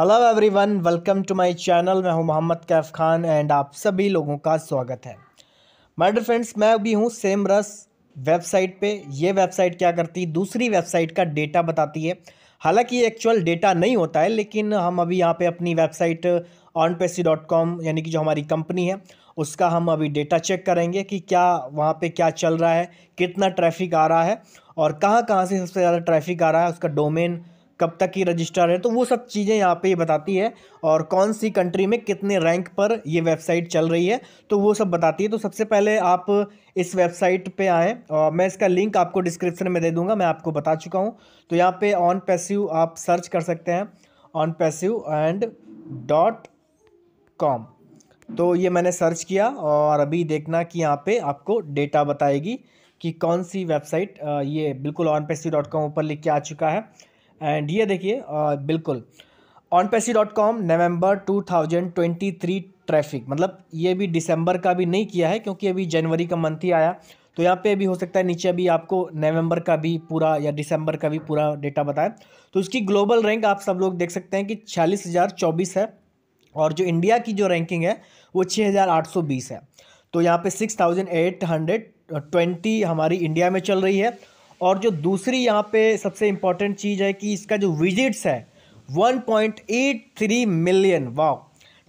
hello everyone welcome to my channel मैं हूं Mohammad Kaif Khan and आप सभी लोगों का स्वागत है माइडर फ्रेंड्स मैं अभी हूं सेम रस वेबसाइट पे ये वेबसाइट क्या करती है दूसरी वेबसाइट का डेटा बताती है हालांकि ये एक्चुअल डेटा नहीं होता है लेकिन हम अभी यहाँ पे अपनी website on passive dot com यानी कि जो हमारी कंपनी है उसका हम अभी डेटा चेक करेंगे कि क्या वहाँ पर क्या चल रहा है कितना ट्रैफिक आ रहा है और कहाँ कहाँ से सबसे ज़्यादा ट्रैफिक आ रहा है उसका डोमेन कब तक ये रजिस्टर है तो वो सब चीज़ें यहाँ पे ये बताती है और कौन सी कंट्री में कितने रैंक पर ये वेबसाइट चल रही है तो वो सब बताती है तो सबसे पहले आप इस वेबसाइट पे आएँ और मैं इसका लिंक आपको डिस्क्रिप्शन में दे दूँगा मैं आपको बता चुका हूँ तो यहाँ पर ऑन पैसिव आप सर्च कर सकते हैं on passive and dot com तो ये मैंने सर्च किया और अभी देखना कि यहाँ पर आपको डेटा बताएगी कि कौन सी वेबसाइट ये बिल्कुल ऑन पैसिव डॉट कॉम ऊपर लिख के आ चुका है एंड ये देखिए बिल्कुल on passive dot com November two thousand twenty three traffic मतलब ये भी दिसंबर का भी नहीं किया है क्योंकि अभी जनवरी का मंथ ही आया तो यहाँ पे भी हो सकता है नीचे अभी आपको नवंबर का भी पूरा या दिसंबर का भी पूरा डेटा बताएं तो उसकी ग्लोबल रैंक आप सब लोग देख सकते हैं कि छियालीस हज़ार चौबीस है और जो इंडिया की जो रैंकिंग है वो छः हज़ार आठ सौ बीस है तो यहाँ पे six thousand eight hundred twenty हमारी इंडिया में चल रही है और जो दूसरी यहाँ पे सबसे इम्पॉर्टेंट चीज़ है कि इसका जो विजिट्स है 1.83 मिलियन वाह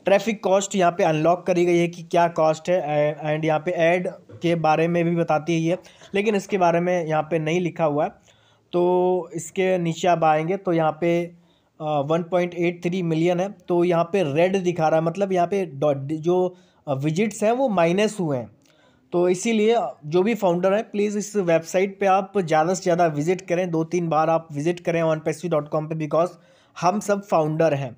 ट्रैफिक कॉस्ट यहाँ पे अनलॉक करी गई है कि क्या कॉस्ट है एंड यहाँ पे ऐड के बारे में भी बताती है ये लेकिन इसके बारे में यहाँ पे नहीं लिखा हुआ है तो इसके नीचे आप आएंगे तो यहाँ पे one point eight three million है तो यहाँ पर रेड दिखा रहा है मतलब यहाँ पर जो विजिट्स हैं वो माइनस हुए हैं तो इसीलिए जो भी फाउंडर है प्लीज़ इस वेबसाइट पे आप ज़्यादा से ज़्यादा विजिट करें दो तीन बार आप विजिट करें पे सी डॉट कॉम पर बिकॉज हम सब फाउंडर हैं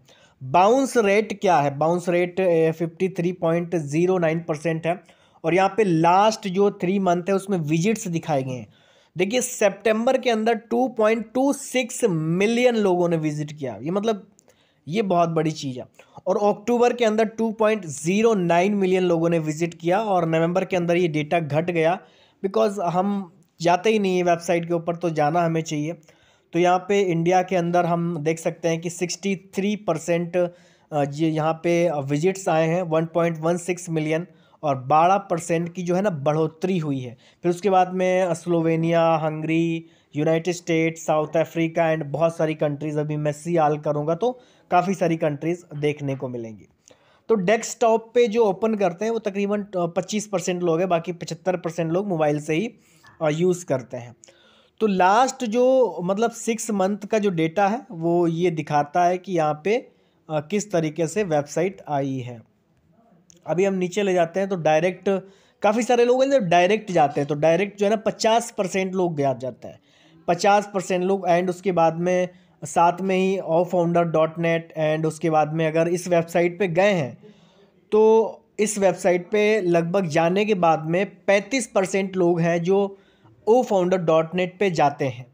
बाउंस रेट क्या है bounce rate fifty three point zero nine percent है और यहाँ पे लास्ट जो थ्री मंथ है उसमें विजिट्स दिखाए गए हैं देखिए सेप्टेम्बर के अंदर two two point six million लोगों ने विजिट किया ये मतलब ये बहुत बड़ी चीज़ है और अक्टूबर के अंदर 2.09 मिलियन लोगों ने विज़िट किया और नवंबर के अंदर ये डेटा घट गया बिकॉज़ हम जाते ही नहीं है वेबसाइट के ऊपर तो जाना हमें चाहिए तो यहाँ पे इंडिया के अंदर हम देख सकते हैं कि 63 परसेंट ये यहाँ पे विजिट्स आए हैं 1.16 मिलियन और बारह परसेंट की जो है ना बढ़ोतरी हुई है फिर उसके बाद में Slovenia Hungary United State South Africa and बहुत सारी कंट्रीज़ अभी मैं सी आल करूँगा तो काफ़ी सारी कंट्रीज़ देखने को मिलेंगी तो डेस्कटॉप पे जो ओपन करते हैं वो तकरीबन पच्चीस परसेंट लोग हैं बाकी पचहत्तर परसेंट लोग मोबाइल से ही यूज़ करते हैं तो लास्ट जो मतलब सिक्स मंथ का जो डेटा है वो ये दिखाता है कि यहाँ पे किस तरीके से वेबसाइट आई है अभी हम नीचे ले जाते हैं तो डायरेक्ट काफ़ी सारे लोग हैं जब डायरेक्ट जाते हैं तो डायरेक्ट जो है ना पचास परसेंट लोग गया जाता है पचास परसेंट लोग एंड उसके बाद में साथ में ही O founder dot net and उसके बाद में अगर इस वेबसाइट पे गए हैं तो इस वेबसाइट पे लगभग जाने के बाद में पैंतीस परसेंट लोग हैं जो ओ फाउंडर डॉट नेट पर जाते हैं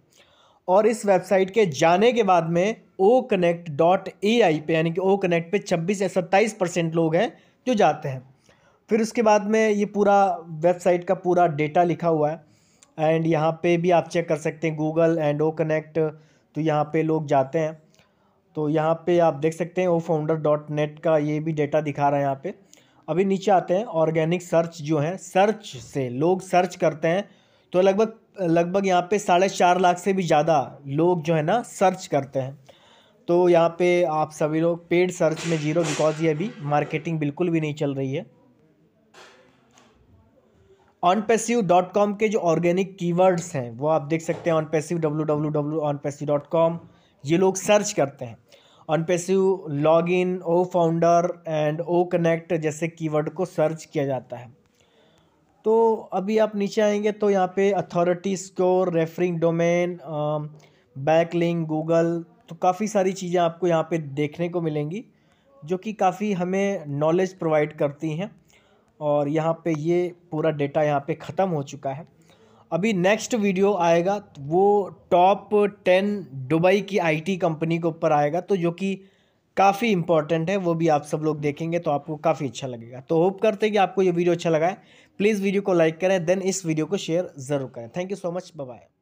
और इस वेबसाइट के जाने के बाद में ओ कनेक्ट डॉट ए आई पे यानी कि ओ कनेक्ट पे छब्बीस या सत्ताईस परसेंट लोग हैं जो जाते हैं फिर उसके बाद में ये पूरा वेबसाइट का पूरा डेटा लिखा हुआ है एंड यहाँ पे भी आप चेक कर सकते हैं गूगल एंड ओ कनेक्ट तो यहाँ पे लोग जाते हैं तो यहाँ पे आप देख सकते हैं ओ फाउंडर डॉट नेट का ये भी डेटा दिखा रहा है यहाँ पे अभी नीचे आते हैं ऑर्गेनिक सर्च जो है सर्च से लोग सर्च करते हैं तो लगभग लगभग यहाँ पे साढ़े चार लाख से भी ज़्यादा लोग जो है ना सर्च करते हैं तो यहाँ पे आप सभी लोग पेड सर्च में जीरो बिकॉज ये अभी मार्केटिंग बिल्कुल भी नहीं चल रही है ऑन पैसिव डॉट कॉम के जो ऑर्गेनिक कीवर्ड्स हैं वो आप देख सकते हैं on passive W W W on passive dot com ये लोग सर्च करते हैं on passive log in O founder and O connect जैसे कीवर्ड को सर्च किया जाता है तो अभी आप नीचे आएंगे तो यहाँ पे authority score referring domain backlink Google तो काफ़ी सारी चीज़ें आपको यहाँ पे देखने को मिलेंगी जो कि काफ़ी हमें नॉलेज प्रोवाइड करती हैं और यहाँ पे ये पूरा डेटा यहाँ पे ख़त्म हो चुका है अभी नेक्स्ट वीडियो आएगा तो वो टॉप टेन दुबई की आईटी कंपनी के ऊपर आएगा तो जो कि काफ़ी इंपॉर्टेंट है वो भी आप सब लोग देखेंगे तो आपको काफ़ी अच्छा लगेगा तो होप करते हैं कि आपको ये वीडियो अच्छा लगा है प्लीज़ वीडियो को लाइक करें देन इस वीडियो को शेयर ज़रूर करें thank you so much bye